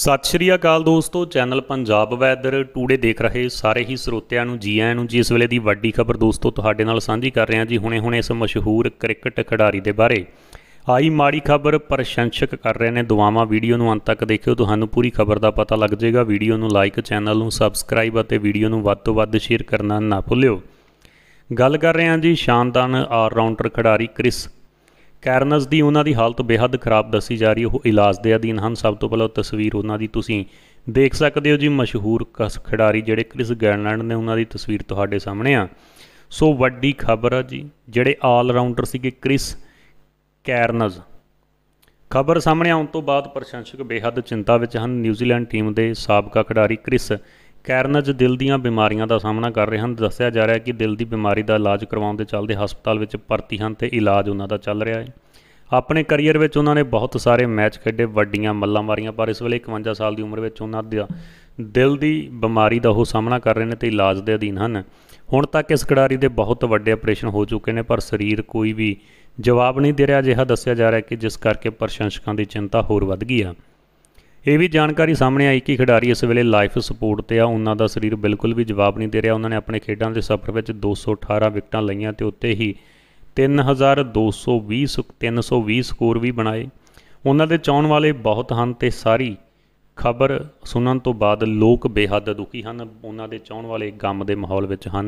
ਸਤਿ ਸ਼੍ਰੀ ਅਕਾਲ ਦੋਸਤੋ channel Punjab weather today ਦੇਖ ਰਹੇ ਸਾਰੇ ਹੀ ਸਰੋਤਿਆਂ ਨੂੰ ਜੀ ਆਇਆਂ ਨੂੰ ਜੀ ਇਸ ਵੇਲੇ ਦੀ ਵੱਡੀ ਖਬਰ ਦੋਸਤੋ ਤੁਹਾਡੇ ਨਾਲ ਸਾਂਝੀ ਕਰ ਰਹੇ ਹਾਂ ਜੀ ਹੁਣੇ-ਹੁਣੇ ਇਸ ਮਸ਼ਹੂਰ ਕ੍ਰਿਕਟ ਖਿਡਾਰੀ ਦੇ ਬਾਰੇ ਆਈ ਮਾੜੀ ਖਬਰ ਪ੍ਰਸ਼ੰਸਕ ਕਰ ਰਹੇ ਨੇ ਦੁਆਵਾਂ ਵੀਡੀਓ ਨੂੰ ਅੰਤ ਤੱਕ ਦੇਖਿਓ ਤੁਹਾਨੂੰ ਪੂਰੀ ਖਬਰ ਦਾ ਪਤਾ ਲੱਗ ਜਾਏਗਾ ਵੀਡੀਓ ਨੂੰ ਲਾਈਕ ਚੈਨਲ ਨੂੰ ਸਬਸਕ੍ਰਾਈਬ ਅਤੇ ਵੀਡੀਓ ਨੂੰ ਵੱਧ ਤੋਂ ਵੱਧ ਸ਼ੇਅਰ ਕਰਨਾ ਨਾ ਭੁੱਲਿਓ ਗੱਲ ਕਰ ਰਹੇ ਹਾਂ ਜੀ ਸ਼ਾਨਦਾਰ ਆਲਰਾਊਂਡਰ ਖਿਡਾਰੀ ਕ੍ਰਿਸ ਕੈਰਨਸ ਦੀ ਉਹਨਾਂ ਦੀ ਹਾਲਤ ਬੇਹੱਦ ਖਰਾਬ ਦੱਸੀ ਜਾ ਰਹੀ ਉਹ ਇਲਾਜ ਦੇ ਅਧੀਨ ਹਨ ਸਭ ਤੋਂ ਪਹਿਲਾਂ ਤਸਵੀਰ ਉਹਨਾਂ ਦੀ ਤੁਸੀਂ ਦੇਖ ਸਕਦੇ ਹੋ ਜੀ ਮਸ਼ਹੂਰ ਕਸ ਖਿਡਾਰੀ ਜਿਹੜੇ ਕ੍ਰਿਸ ਗੈਨਲੈਂਡ ਨੇ ਉਹਨਾਂ ਦੀ ਤਸਵੀਰ ਤੁਹਾਡੇ ਸਾਹਮਣੇ ਆ ਸੋ ਵੱਡੀ ਖਬਰ ਆ ਜੀ ਜਿਹੜੇ ਆਲ ਰਾਊਂਡਰ ਸੀਗੇ ਕ੍ਰਿਸ ਕੈਰਨਸ ਖਬਰ ਸਾਹਮਣੇ ਆਉਣ ਤੋਂ ਬਾਅਦ ਪ੍ਰਸ਼ੰਸਕ ਬੇਹੱਦ ਚਿੰਤਾ ਵਿੱਚ ਹਨ ਨਿਊਜ਼ੀਲੈਂਡ ਟੀਮ ਦੇ ਸਾਬਕਾ ਖਿਡਾਰੀ ਕ੍ਰਿਸ ਕੈਰਨਜ ਦਿਲ ਦੀਆਂ ਬਿਮਾਰੀਆਂ ਦਾ ਸਾਹਮਣਾ ਕਰ ਰਹੇ ਹਨ ਦੱਸਿਆ ਜਾ ਰਿਹਾ ਹੈ ਕਿ ਦਿਲ ਦੀ ਬਿਮਾਰੀ ਦਾ ਇਲਾਜ ਕਰਵਾਉਣ ਦੇ ਚੱਲਦੇ ਹਸਪਤਾਲ ਵਿੱਚ ਭਰਤੀ ਹਨ ਤੇ ਇਲਾਜ ਉਹਨਾਂ ਦਾ ਚੱਲ ਰਿਹਾ ਹੈ ਆਪਣੇ ਕੈਰੀਅਰ ਵਿੱਚ ਉਹਨਾਂ ਨੇ ਬਹੁਤ ਸਾਰੇ ਮੈਚ ਖੇਡੇ ਵੱਡੀਆਂ ਮੱਲਾਂ ਮਾਰੀਆਂ ਪਰ ਇਸ ਵੇਲੇ 51 ਸਾਲ ਦੀ ਉਮਰ ਵਿੱਚ ਉਹਨਾਂ ਦਾ ਦਿਲ ਦੀ ਬਿਮਾਰੀ ਦਾ ਉਹ ਸਾਹਮਣਾ ਕਰ ਰਹੇ ਨੇ ਤੇ ਇਲਾਜ ਦੇ ਅਧੀਨ ਹਨ ਹੁਣ ਤੱਕ ਇਸ ਖਿਡਾਰੀ ਦੇ ਬਹੁਤ ਵੱਡੇ ਆਪਰੇਸ਼ਨ ਹੋ ਚੁੱਕੇ ਨੇ ਪਰ ਸਰੀਰ ਕੋਈ ਵੀ ਜਵਾਬ ਨਹੀਂ ਦੇ ਰਿਹਾ ਜਿਹਾ ਦੱਸਿਆ ਜਾ ਰਿਹਾ ਹੈ ਕਿ ਜਿਸ ਕਰਕੇ ਪ੍ਰਸ਼ੰਸਕਾਂ ਦੀ ਚਿੰਤਾ ਹੋਰ ਵੱਧ ਗਈ ਆ ਇਹ ਵੀ ਜਾਣਕਾਰੀ ਸਾਹਮਣੇ ਆਈ ਕਿ ਖਿਡਾਰੀ ਇਸ ਵੇਲੇ ਲਾਈਫ ਸਪੋਰਟ ਤੇ ਆ ਉਹਨਾਂ ਦਾ ਸਰੀਰ ਬਿਲਕੁਲ ਵੀ ਜਵਾਬ ਨਹੀਂ ਦੇ ਰਿਹਾ ਉਹਨਾਂ ਨੇ ਆਪਣੇ ਖੇਡਾਂ ਦੇ ਸਫ਼ਰ ਵਿੱਚ 218 ਵਿਕਟਾਂ ਲਈਆਂ ਤੇ ਉੱਤੇ ਹੀ 3220 320 ਸਕੋਰ ਵੀ ਬਣਾਏ ਉਹਨਾਂ ਦੇ ਚਾਹਣ ਵਾਲੇ ਬਹੁਤ ਹਨ ਤੇ ਸਾਰੀ ਖਬਰ ਸੁਣਨ ਤੋਂ ਬਾਅਦ ਲੋਕ ਬੇਹੱਦ ਦੁਖੀ ਹਨ ਉਹਨਾਂ ਦੇ ਚਾਹਣ ਵਾਲੇ ਗਮ ਦੇ ਮਾਹੌਲ ਵਿੱਚ ਹਨ